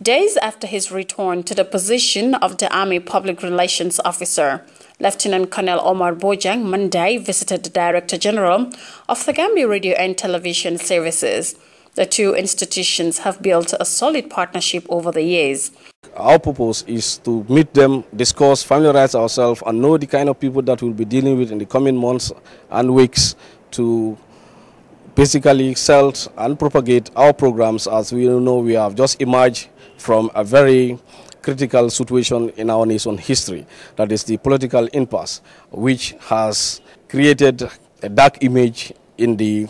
Days after his return to the position of the Army Public Relations Officer, Lieutenant Colonel Omar Bojang Monday visited the Director General of the Gambia Radio and Television Services. The two institutions have built a solid partnership over the years. Our purpose is to meet them, discuss, familiarize ourselves, and know the kind of people that we'll be dealing with in the coming months and weeks to basically sell and propagate our programs as we know we have just emerged from a very critical situation in our nation history, that is the political impasse, which has created a dark image in the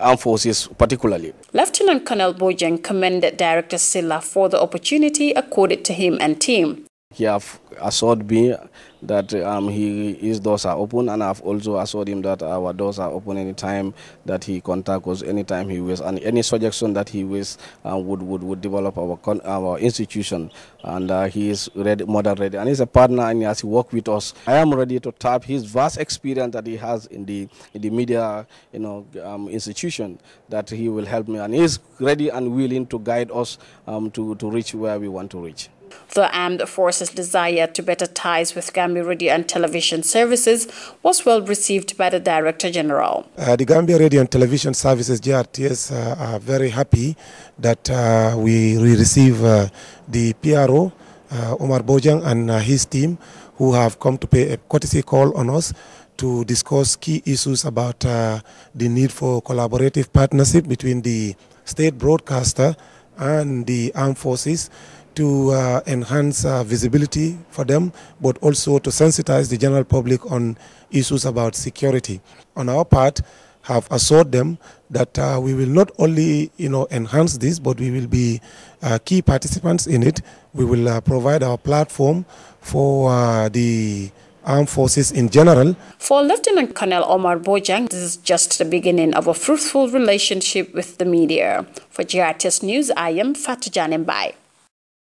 armed forces particularly. Lieutenant Colonel Bojang commended Director Silla for the opportunity accorded to him and team. He have assured me that um, he, his doors are open and I've also assured him that our doors are open anytime that he contact us, anytime he wishes, and any suggestion that he wishes uh, would, would, would develop our, our institution. And uh, he is ready, more than ready. And he's a partner and he has worked with us. I am ready to tap his vast experience that he has in the, in the media you know, um, institution that he will help me. And he's ready and willing to guide us um, to, to reach where we want to reach. The armed um, forces' desire to better ties with Gambia Radio and Television Services was well received by the Director General. Uh, the Gambia Radio and Television Services, GRTS, uh, are very happy that uh, we receive uh, the PRO, uh, Omar Bojang, and uh, his team, who have come to pay a courtesy call on us to discuss key issues about uh, the need for collaborative partnership between the state broadcaster and the armed forces to uh, enhance uh, visibility for them, but also to sensitize the general public on issues about security. On our part, have assured them that uh, we will not only you know enhance this, but we will be uh, key participants in it. We will uh, provide our platform for uh, the armed forces in general. For Lieutenant Colonel Omar Bojang, this is just the beginning of a fruitful relationship with the media. For GRTS News, I am Fatu Janembai.